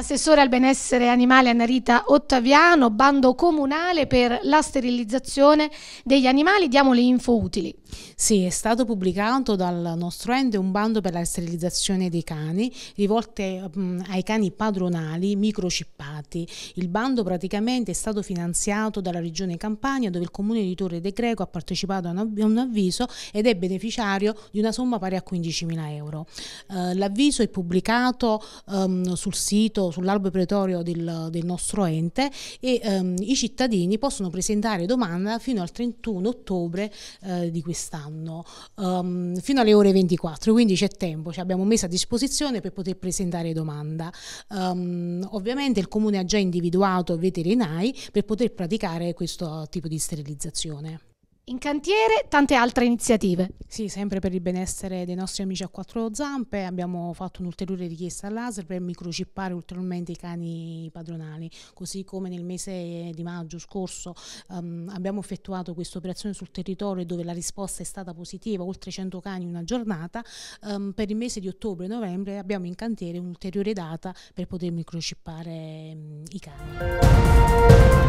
Assessore al benessere animale Annarita Ottaviano, bando comunale per la sterilizzazione degli animali, diamo le info utili. Sì, è stato pubblicato dal nostro ente un bando per la sterilizzazione dei cani rivolte mh, mm, ai cani padronali microcippati impiegati. Il bando praticamente è stato finanziato dalla Regione Campania dove il Comune di Torre De Greco ha partecipato a un avviso ed è beneficiario di una somma pari a 15.000 euro. Eh, l'avviso è pubblicato ehm, sul sito, sull'albo pretorio del, nostro ente e ehm, i cittadini possono presentare domanda fino al 31 ottobre eh, di quest'anno, ehm, fino alle ore 24, quindi c'è tempo, ci abbiamo messo a disposizione per poter presentare domanda. ovviamente il Comune comune ha già individuato veterinari per poter praticare questo tipo di sterilizzazione in cantiere tante altre iniziative. Sì, sempre per il benessere dei nostri amici a quattro zampe abbiamo fatto un'ulteriore richiesta all'ASL per microcippare ulteriormente i cani padronali, così come nel mese di maggio scorso um, abbiamo effettuato questa operazione sul territorio dove la risposta è stata positiva, oltre 100 cani in una giornata, um, per il mese di ottobre e novembre abbiamo in cantiere un'ulteriore data per poter microcippare um, i cani.